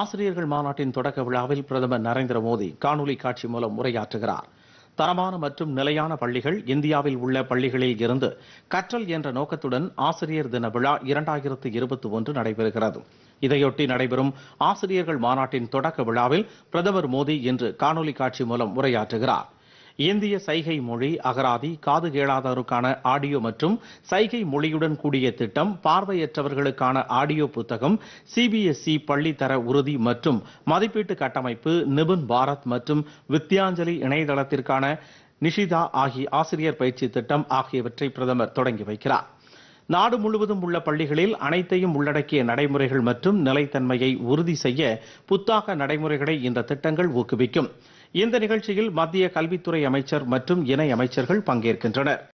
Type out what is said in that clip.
ஆசிரியர்கள் மாநாட்டின் தொடக்க விழாவில் பிரதமர் நரேந்திர மோடி காணொலி காட்சி மூலம் உரையாற்றுகிறார் தரமான மற்றும் நிலையான பள்ளிகள் இந்தியாவில் உள்ள பள்ளிகளில் இருந்து கற்றல் என்ற நோக்கத்துடன் ஆசிரியர் தின விழா இரண்டாயிரத்து இருபத்தி ஒன்று நடைபெறுகிறது இதையொட்டி நடைபெறும் ஆசிரியர்கள் மாநாட்டின் தொடக்க விழாவில் பிரதமர் மோடி இன்று காணொலி காட்சி மூலம் உரையாற்றுகிறார் இந்திய சைகை மொழி அகராதி காது கேளாதோருக்கான ஆடியோ மற்றும் சைகை மொழியுடன் கூடிய திட்டம் பார்வையற்றவர்களுக்கான ஆடியோ புத்தகம் சிபிஎஸ்இ e பள்ளித்தர உறுதி மற்றும் மதிப்பீட்டு கட்டமைப்பு நிபுன் பாரத் மற்றும் வித்யாஞ்சலி இணையதளத்திற்கான நிஷிதா ஆகிய ஆசிரியர் பயிற்சி திட்டம் ஆகியவற்றை பிரதமர் தொடங்கி வைக்கிறார் நாடு முழுவதும் உள்ள பள்ளிகளில் அனைத்தையும் உள்ளடக்கிய நடைமுறைகள் மற்றும் நிலைத்தன்மையை உறுதி செய்ய புத்தாக நடைமுறைகளை இந்த திட்டங்கள் ஊக்குவிக்கும் இந்த நிகழ்ச்சியில் மத்திய கல்வித்துறை அமைச்சர் மற்றும் இணை அமைச்சர்கள் பங்கேற்கின்றனர்